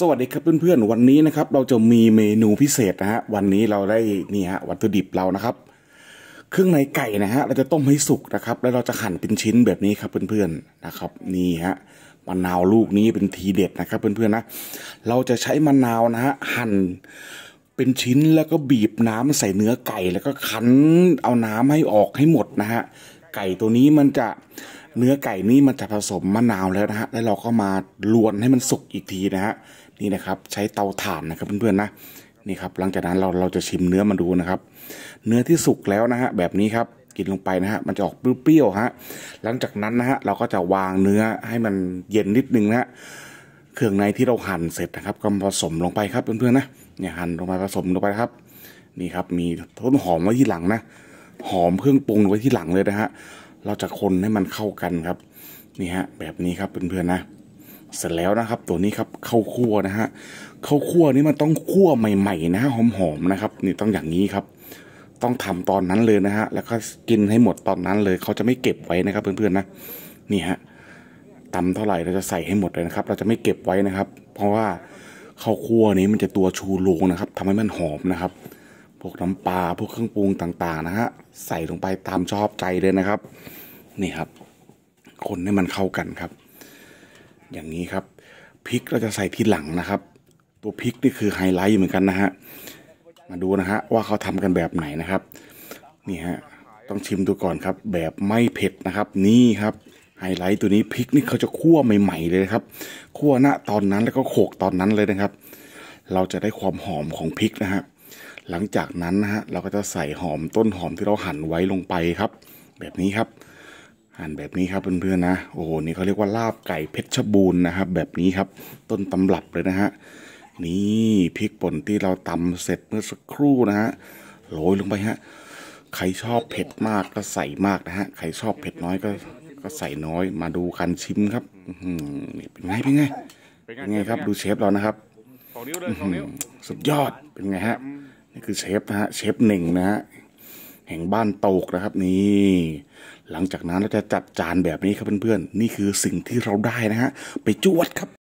สวัสดีครับเพื่อนๆวันนี้นะครับ เราจะมีเมนูพิเศษนะฮะวันนี้เราได้นี่ฮะวัตถุดิบเรานะครับ เครื่องในไก่นะฮะ เราจะต้มให้สุกนะครับ แล้วเราจะหั่นเป็นชิ้นแบบนี้ครับ เพื่อนๆนะครับ นี่ฮะมะนาวลูกนี้เป็นทีเด็ดนะครับเพื่อนๆนะเราจะใช้มะนาวนะฮะหั่นเป็นชิ้นแล้วก็บีบน้ำใส่เนื้อไก่ แล้วก็คั้นเอาน้ำให้ออกให้หมดนะฮะไก่ตัวนี้มันจะเนื้อไก่นี่มันจะผสมมะนาวแล้วนะฮะแล้วเราก็มาลวนให้มันสุกอีกทีนะฮะนี่นะครับใช้เตาถ่านนะครับเพื่อนๆนะนี่ครับหลังจากนั้นเราเราจะชิมเนื้อมันดูนะครับ เนื้อที่สุกแล้วนะฮะแบบนี้ครับกินลงไปนะฮะมันจะออกเปรี้ยวๆฮะหลังจากนั้นนะฮะเราก็จะวางเนื้อให้มันเย็นนิดนึงนะฮะเครื่องในที่เราหั่นเสร็จนะครับ ก็ผสมลงไปครับเพื่อนๆนะเนี่ยหั่นลงไปผสมลงไปครับ นี่ครับ มีต้นหอมไว้ที่หลังนะหอมเครื่องปรุงไว้ที่หลังเลยนะฮะเราจะคนให้มันเข้ากันครับนี่ฮะแบบนี้ครับเพื่อนๆนะเสร็จแล้วนะครับ ตัวนี้ครับข้าวคั่วนะฮะข้าวคั่วนี่มันต้องคั่วใหม่ ๆ นะหอมๆนะครับ นี่ต้องอย่างนี้ครับ ต้องทำตอนนั้นเลยนะฮะ แล้วก็กินให้หมดตอนนั้นเลย เขาจะไม่เก็บไว้นะครับ เพื่อนๆนะนี่ฮะตำเท่าไหร่เราจะใส่ให้หมดเลยนะครับ เราจะไม่เก็บไว้นะครับ เพราะว่าข้าวคั่วนี้มันจะตัวชูโรงนะครับ ทำให้มันหอมนะครับพวกน้ำปลาพวกเครื่องปรุงต่าง ๆนะฮะใส่ลงไปตามชอบใจเลยนะครับนี่ครับ คนให้มันเข้ากันครับอย่างนี้ครับพริกเราจะใส่ทีหลังนะครับ ตัวพริกนี่คือไฮไลท์เหมือนกันนะฮะมาดูนะฮะว่าเขาทำกันแบบไหนนะครับ นี่ฮะต้องชิมดูก่อนครับ แบบไม่เผ็ดนะครับ นี่ครับไฮไลท์ตัวนี้พริกนี่เขาจะคั่วใหม่ ๆ เลยครับคั่วณตอนนั้นแล้วก็โขกตอนนั้นเลยนะครับ เราจะได้ความหอมของพริกนะฮะหลังจากนั้นนะฮะเราก็จะใส่หอมต้นหอมที่เราหั่นไว้ลงไปครับ แบบนี้ครับหั่นแบบนี้ครับเพื่อนๆนะโอ้โหนี่เขาเรียกว่าลาบไก่เพชรบูรณ์นะครับ แบบนี้ครับ ต้นตำรับเลยนะฮะ นี่ พริกป่นที่เราตำเสร็จเมื่อสักครู่นะฮะโรยลงไปฮะ ใครชอบเผ็ดมากก็ใส่มากนะฮะใครชอบเผ็ดน้อยก็ ก็ใส่น้อยมาดูกันชิมครับนี่เป็นไงเป็นไงเป็นไงครับ ดูเชฟเรานะครับสุดยอดเป็นไงฮะ นี่คือเชฟนะฮะ เชฟหนึ่งนะฮะแห่งบ้านโตกนะครับนี่หลังจากนั้นเราจะจัดจานแบบนี้ครับเพื่อนๆนี่คือสิ่งที่เราได้นะฮะ ไปจวดครับ